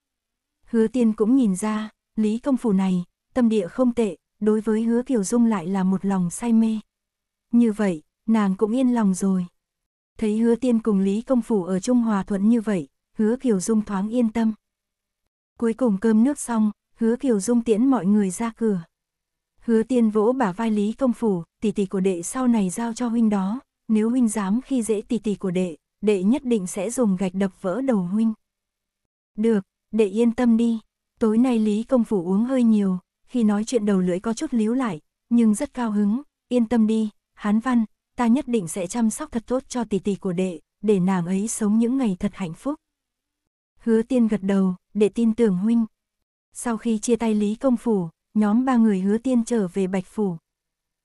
Hứa tiên cũng nhìn ra, Lý Công Phủ này, tâm địa không tệ, đối với hứa Kiều Dung lại là một lòng say mê. Như vậy, nàng cũng yên lòng rồi. Thấy hứa tiên cùng Lý Công Phủ ở Trung Hòa Thuận như vậy, hứa Kiều Dung thoáng yên tâm. Cuối cùng cơm nước xong, hứa Kiều Dung tiễn mọi người ra cửa. Hứa tiên vỗ bả vai Lý Công Phủ, tỷ tỷ của đệ sau này giao cho huynh đó, nếu huynh dám khi dễ tỷ tỷ của đệ, đệ nhất định sẽ dùng gạch đập vỡ đầu huynh. Được, đệ yên tâm đi, tối nay Lý Công Phủ uống hơi nhiều, khi nói chuyện đầu lưỡi có chút líu lại, nhưng rất cao hứng, yên tâm đi, hán văn, ta nhất định sẽ chăm sóc thật tốt cho tỷ tỷ của đệ, để nàng ấy sống những ngày thật hạnh phúc. Hứa tiên gật đầu, để tin tưởng huynh. Sau khi chia tay Lý Công Phủ, nhóm ba người hứa tiên trở về Bạch Phủ.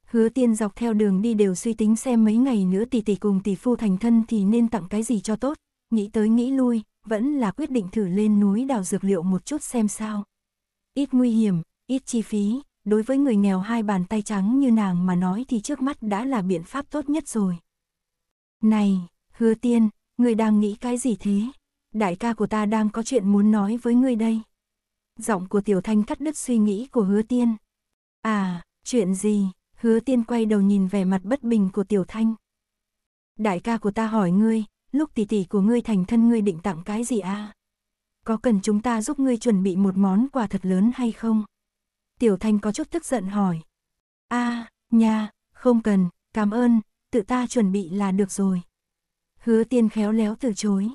Hứa tiên dọc theo đường đi đều suy tính xem mấy ngày nữa tỷ tỷ cùng tỷ phu thành thân thì nên tặng cái gì cho tốt, nghĩ tới nghĩ lui, vẫn là quyết định thử lên núi đào dược liệu một chút xem sao. Ít nguy hiểm, ít chi phí, đối với người nghèo hai bàn tay trắng như nàng mà nói thì trước mắt đã là biện pháp tốt nhất rồi. Này, hứa tiên, người đang nghĩ cái gì thế? Đại ca của ta đang có chuyện muốn nói với ngươi đây. Giọng của Tiểu Thanh cắt đứt suy nghĩ của hứa tiên. À, chuyện gì? Hứa tiên quay đầu nhìn vẻ mặt bất bình của Tiểu Thanh. Đại ca của ta hỏi ngươi, lúc tỷ tỷ của ngươi thành thân ngươi định tặng cái gì a? À? Có cần chúng ta giúp ngươi chuẩn bị một món quà thật lớn hay không? Tiểu Thanh có chút tức giận hỏi. A, à, nha, không cần, cảm ơn, tự ta chuẩn bị là được rồi. Hứa Tiên khéo léo từ chối.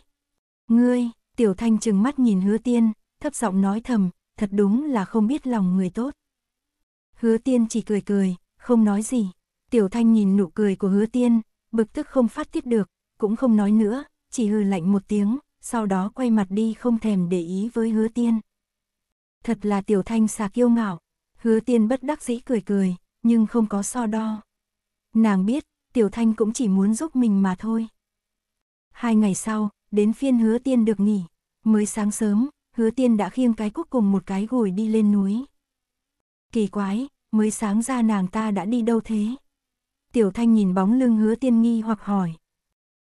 Ngươi, Tiểu Thanh trừng mắt nhìn Hứa Tiên, thấp giọng nói thầm, thật đúng là không biết lòng người tốt. Hứa Tiên chỉ cười cười, không nói gì. Tiểu Thanh nhìn nụ cười của Hứa Tiên, bực tức không phát tiết được, cũng không nói nữa, chỉ hừ lạnh một tiếng, sau đó quay mặt đi không thèm để ý với hứa tiên. Thật là tiểu thanh xà kiêu ngạo, hứa tiên bất đắc dĩ cười cười, nhưng không có so đo. Nàng biết, tiểu thanh cũng chỉ muốn giúp mình mà thôi. Hai ngày sau, đến phiên hứa tiên được nghỉ, mới sáng sớm, hứa tiên đã khiêng cái cuốc cùng một cái gùi đi lên núi. Kỳ quái, mới sáng ra nàng ta đã đi đâu thế? Tiểu thanh nhìn bóng lưng hứa tiên nghi hoặc hỏi,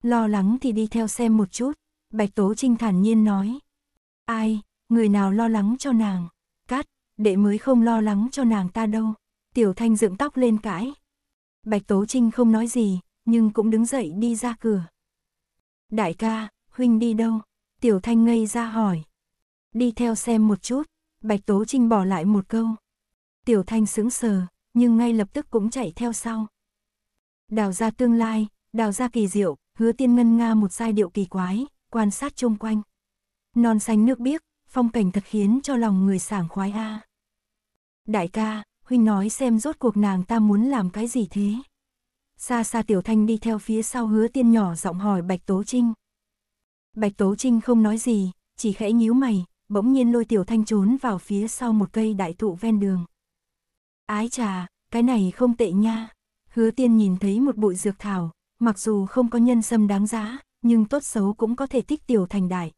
Lo lắng thì đi theo xem một chút, Bạch Tố Trinh thản nhiên nói. Ai, người nào lo lắng cho nàng? Cát, đệ mới không lo lắng cho nàng ta đâu. Tiểu Thanh dựng tóc lên cãi. Bạch Tố Trinh không nói gì, nhưng cũng đứng dậy đi ra cửa. Đại ca, huynh đi đâu? Tiểu Thanh ngây ra hỏi. Đi theo xem một chút, Bạch Tố Trinh bỏ lại một câu. Tiểu Thanh sững sờ, nhưng ngay lập tức cũng chạy theo sau. Đào ra tương lai, đào ra kỳ diệu, hứa tiên ngân nga một giai điệu kỳ quái, quan sát chung quanh. Non xanh nước biếc, phong cảnh thật khiến cho lòng người sảng khoái a. Đại ca, huynh nói xem rốt cuộc nàng ta muốn làm cái gì thế? Xa xa tiểu thanh đi theo phía sau hứa tiên nhỏ giọng hỏi Bạch Tố Trinh. Bạch Tố Trinh không nói gì, chỉ khẽ nhíu mày, bỗng nhiên lôi tiểu thanh trốn vào phía sau một cây đại thụ ven đường. Ái trà, cái này không tệ nha. Hứa tiên nhìn thấy một bụi dược thảo, mặc dù không có nhân sâm đáng giá, nhưng tốt xấu cũng có thể tích tiểu thành đại.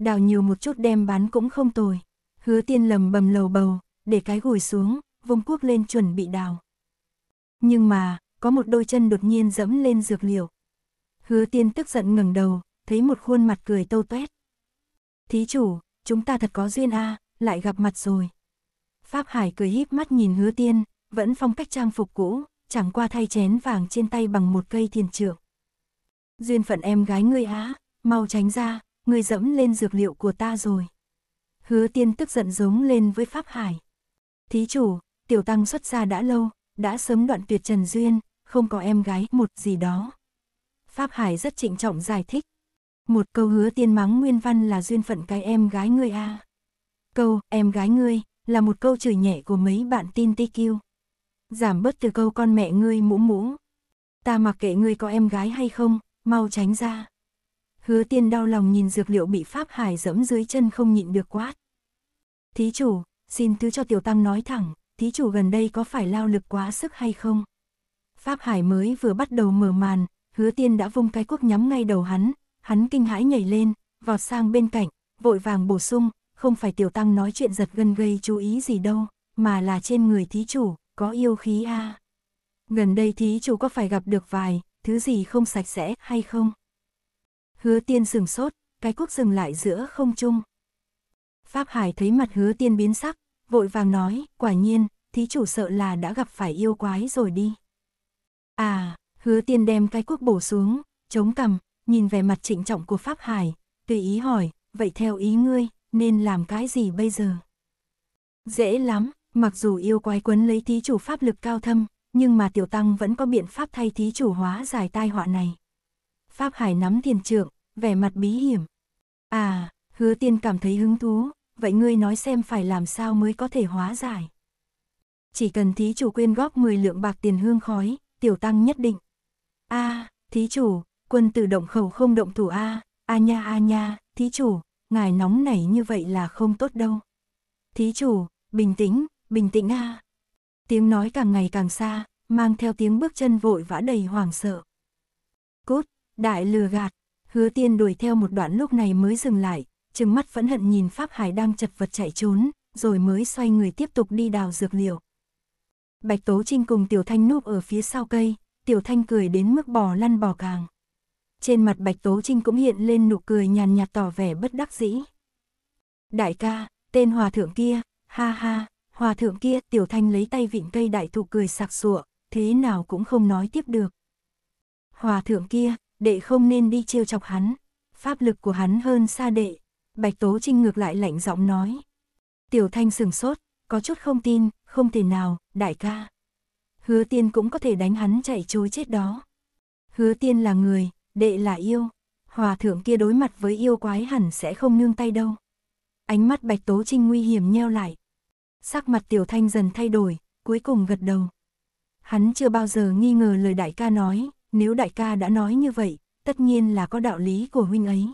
Đào nhiều một chút đem bán cũng không tồi. Hứa tiên lầm bầm lầu bầu, để cái gùi xuống, vông quốc lên chuẩn bị đào. Nhưng mà, có một đôi chân đột nhiên dẫm lên dược liệu. Hứa tiên tức giận ngẩng đầu, thấy một khuôn mặt cười tâu tuét. Thí chủ, chúng ta thật có duyên a lại gặp mặt rồi. Pháp Hải cười híp mắt nhìn hứa tiên, vẫn phong cách trang phục cũ, chẳng qua thay chén vàng trên tay bằng một cây thiền trượng. Duyên phận em gái ngươi á, mau tránh ra, ngươi dẫm lên dược liệu của ta rồi. Hứa tiên tức giận giống lên với Pháp Hải. Thí chủ, tiểu tăng xuất gia đã lâu, đã sớm đoạn tuyệt Trần Duyên, không có em gái một gì đó. Pháp Hải rất trịnh trọng giải thích. Một câu hứa tiên mắng nguyên văn là duyên phận cái em gái ngươi a. Câu em gái ngươi là một câu chửi nhẹ của mấy bạn tin TQ giảm bớt từ câu con mẹ ngươi mũ mũ. Ta mặc kệ ngươi có em gái hay không, mau tránh ra. Hứa tiên đau lòng nhìn dược liệu bị Pháp Hải dẫm dưới chân không nhịn được quát. Thí chủ, xin thứ cho tiểu tăng nói thẳng, thí chủ gần đây có phải lao lực quá sức hay không? Pháp Hải mới vừa bắt đầu mở màn, hứa tiên đã vung cái cuốc nhắm ngay đầu hắn, hắn kinh hãi nhảy lên, vọt sang bên cạnh, vội vàng bổ sung, không phải tiểu tăng nói chuyện giật gân gây chú ý gì đâu, mà là trên người thí chủ, có yêu khí a. À. Gần đây thí chủ có phải gặp được vài thứ gì không sạch sẽ hay không? Hứa tiên sừng sốt, cái cuốc dừng lại giữa không trung. Pháp Hải thấy mặt hứa tiên biến sắc, vội vàng nói, quả nhiên, thí chủ sợ là đã gặp phải yêu quái rồi đi. À, hứa tiên đem cái cuốc bổ xuống, chống cằm, nhìn về mặt trịnh trọng của Pháp Hải, tùy ý hỏi, vậy theo ý ngươi, nên làm cái gì bây giờ? Dễ lắm, Mặc dù yêu quái quấn lấy thí chủ pháp lực cao thâm, nhưng mà tiểu tăng vẫn có biện pháp thay thí chủ hóa giải tai họa này. Pháp hải nắm thiền trượng, vẻ mặt bí hiểm. À, hứa tiên cảm thấy hứng thú, vậy ngươi nói xem phải làm sao mới có thể hóa giải. Chỉ cần thí chủ quyên góp 10 lượng bạc tiền hương khói, tiểu tăng nhất định. a à, thí chủ, quân tự động khẩu không động thủ a a nha a nha, thí chủ, ngài nóng nảy như vậy là không tốt đâu. Thí chủ, bình tĩnh, bình tĩnh a. À. Tiếng nói càng ngày càng xa, mang theo tiếng bước chân vội vã đầy hoảng sợ. Cút, đại lừa gạt, hứa tiên đuổi theo một đoạn lúc này mới dừng lại, trừng mắt phẫn hận nhìn Pháp Hải đang chật vật chạy trốn, rồi mới xoay người tiếp tục đi đào dược liệu. Bạch Tố Trinh cùng Tiểu Thanh núp ở phía sau cây, Tiểu Thanh cười đến mức bò lăn bò càng. Trên mặt Bạch Tố Trinh cũng hiện lên nụ cười nhàn nhạt tỏ vẻ bất đắc dĩ. Đại ca, tên hòa thượng kia, ha ha, Hòa thượng kia tiểu thanh lấy tay vịn cây đại thụ cười sặc sụa, thế nào cũng không nói tiếp được. Hòa thượng kia, đệ không nên đi trêu chọc hắn, pháp lực của hắn hơn xa đệ. Bạch Tố Trinh ngược lại lạnh giọng nói. Tiểu thanh sừng sốt, có chút không tin, không thể nào, đại ca. Hứa tiên cũng có thể đánh hắn chạy chối chết đó. Hứa tiên là người, đệ là yêu. Hòa thượng kia đối mặt với yêu quái hẳn sẽ không nương tay đâu. Ánh mắt Bạch Tố Trinh nguy hiểm nheo lại, sắc mặt Tiểu Thanh dần thay đổi, cuối cùng gật đầu. Hắn chưa bao giờ nghi ngờ lời đại ca nói, nếu đại ca đã nói như vậy, tất nhiên là có đạo lý của huynh ấy.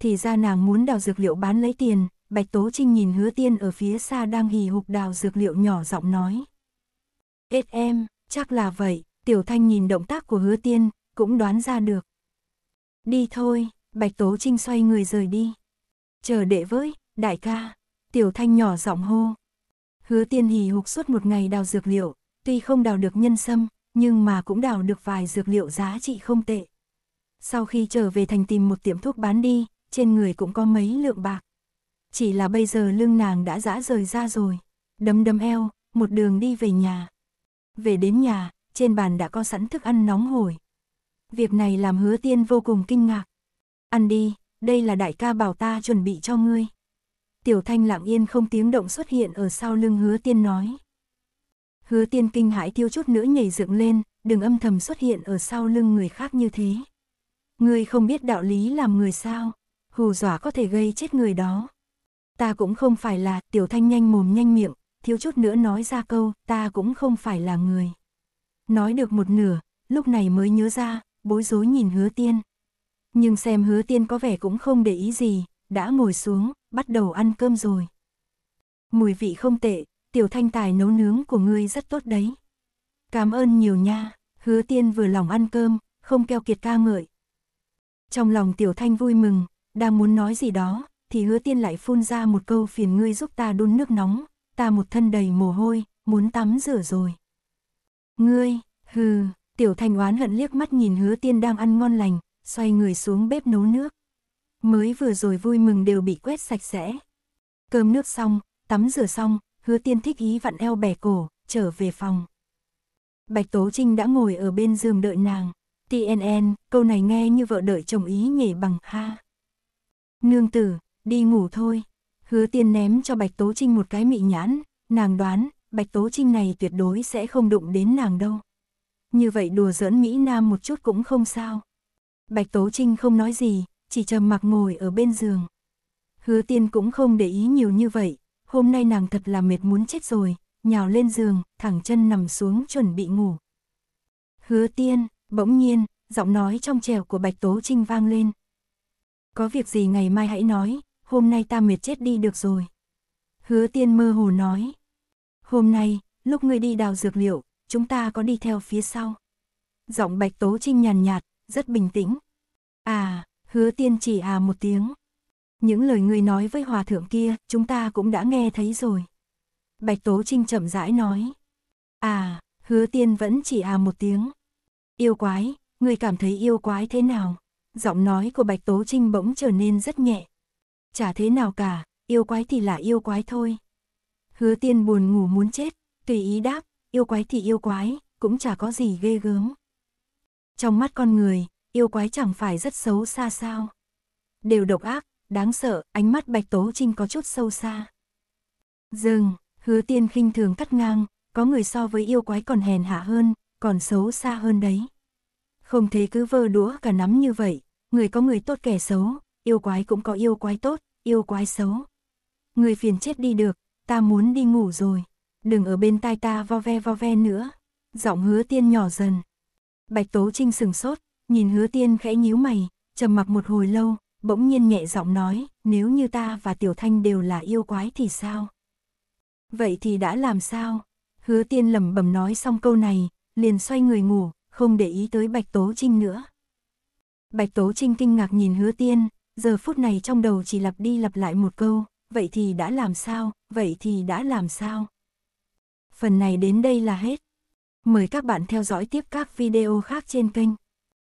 Thì ra nàng muốn đào dược liệu bán lấy tiền, Bạch Tố Trinh nhìn hứa tiên ở phía xa đang hì hục đào dược liệu nhỏ giọng nói. Ết em, chắc là vậy, Tiểu Thanh nhìn động tác của hứa tiên, cũng đoán ra được. Đi thôi, Bạch Tố Trinh xoay người rời đi. Chờ đệ với, đại ca. Tiểu Thanh nhỏ giọng hô. Hứa Tiên hì hục suốt một ngày đào dược liệu, tuy không đào được nhân sâm, nhưng mà cũng đào được vài dược liệu giá trị không tệ. Sau khi trở về thành tìm một tiệm thuốc bán đi, trên người cũng có mấy lượng bạc. Chỉ là bây giờ lưng nàng đã dã rời ra rồi, đấm đấm eo, một đường đi về nhà. Về đến nhà, trên bàn đã có sẵn thức ăn nóng hổi. Việc này làm hứa tiên vô cùng kinh ngạc. Ăn đi, đây là đại ca bảo ta chuẩn bị cho ngươi. Tiểu Thanh lặng yên không tiếng động xuất hiện ở sau lưng hứa tiên nói. Hứa tiên kinh hãi thiếu chút nữa nhảy dựng lên, đừng âm thầm xuất hiện ở sau lưng người khác như thế. Ngươi không biết đạo lý làm người sao, hù dọa có thể gây chết người đó. Ta cũng không phải là, tiểu thanh nhanh mồm nhanh miệng, thiếu chút nữa nói ra câu, ta cũng không phải là người. Nói được một nửa, lúc này mới nhớ ra, bối rối nhìn hứa tiên. Nhưng xem hứa tiên có vẻ cũng không để ý gì, đã ngồi xuống, bắt đầu ăn cơm rồi. Mùi vị không tệ, tiểu thanh tài nấu nướng của ngươi rất tốt đấy. Cảm ơn nhiều nha, hứa tiên vừa lòng ăn cơm, không keo kiệt ca ngợi. Trong lòng tiểu thanh vui mừng, đang muốn nói gì đó, thì hứa tiên lại phun ra một câu phiền ngươi giúp ta đun nước nóng, ta một thân đầy mồ hôi, muốn tắm rửa rồi. Ngươi, hừ, tiểu thanh oán hận liếc mắt nhìn hứa tiên đang ăn ngon lành, xoay người xuống bếp nấu nước mới vừa rồi vui mừng đều bị quét sạch sẽ. Cơm nước xong, tắm rửa xong, hứa tiên thích ý vặn eo bẻ cổ, trở về phòng. Bạch Tố Trinh đã ngồi ở bên giường đợi nàng. TNN, câu này nghe như vợ đợi chồng ý nhể bằng ha. Nương tử, đi ngủ thôi. Hứa tiên ném cho Bạch Tố Trinh một cái mị nhãn, nàng đoán, Bạch Tố Trinh này tuyệt đối sẽ không đụng đến nàng đâu. Như vậy đùa giỡn Mỹ Nam một chút cũng không sao. Bạch Tố Trinh không nói gì, chỉ trầm mặc ngồi ở bên giường. Hứa tiên cũng không để ý nhiều như vậy, hôm nay nàng thật là mệt muốn chết rồi, nhào lên giường, thẳng chân nằm xuống chuẩn bị ngủ. Hứa tiên, bỗng nhiên, giọng nói trong trẻo của Bạch Tố Trinh vang lên. Có việc gì ngày mai hãy nói, hôm nay ta mệt chết đi được rồi. Hứa tiên mơ hồ nói. Hôm nay, lúc ngươi đi đào dược liệu, chúng ta có đi theo phía sau. Giọng Bạch Tố Trinh nhàn nhạt, rất bình tĩnh. À, hứa tiên chỉ à một tiếng. Những lời người nói với hòa thượng kia, chúng ta cũng đã nghe thấy rồi. Bạch Tố Trinh chậm rãi nói. À, hứa tiên vẫn chỉ à một tiếng. Yêu quái, người cảm thấy yêu quái thế nào? Giọng nói của Bạch Tố Trinh bỗng trở nên rất nhẹ. Chả thế nào cả, yêu quái thì là yêu quái thôi. Hứa tiên buồn ngủ muốn chết, tùy ý đáp, yêu quái thì yêu quái, cũng chả có gì ghê gớm. Trong mắt con người, yêu quái chẳng phải rất xấu xa sao. Đều độc ác, đáng sợ, ánh mắt Bạch Tố Trinh có chút sâu xa. Dừng, hứa tiên khinh thường cắt ngang, có người so với yêu quái còn hèn hạ hơn, còn xấu xa hơn đấy. Không thế cứ vơ đũa cả nắm như vậy, người có người tốt kẻ xấu, yêu quái cũng có yêu quái tốt, yêu quái xấu. Người phiền chết đi được, ta muốn đi ngủ rồi, đừng ở bên tai ta vo ve vo ve nữa. Giọng hứa tiên nhỏ dần. Bạch Tố Trinh sừng sốt, Nhìn hứa tiên khẽ nhíu mày, trầm mặc một hồi lâu, bỗng nhiên nhẹ giọng nói, nếu như ta và Tiểu Thanh đều là yêu quái thì sao? Vậy thì đã làm sao? Hứa tiên lẩm bẩm nói xong câu này, liền xoay người ngủ, không để ý tới Bạch Tố Trinh nữa. Bạch Tố Trinh kinh ngạc nhìn hứa tiên, giờ phút này trong đầu chỉ lặp đi lặp lại một câu, vậy thì đã làm sao, vậy thì đã làm sao? Phần này đến đây là hết. Mời các bạn theo dõi tiếp các video khác trên kênh.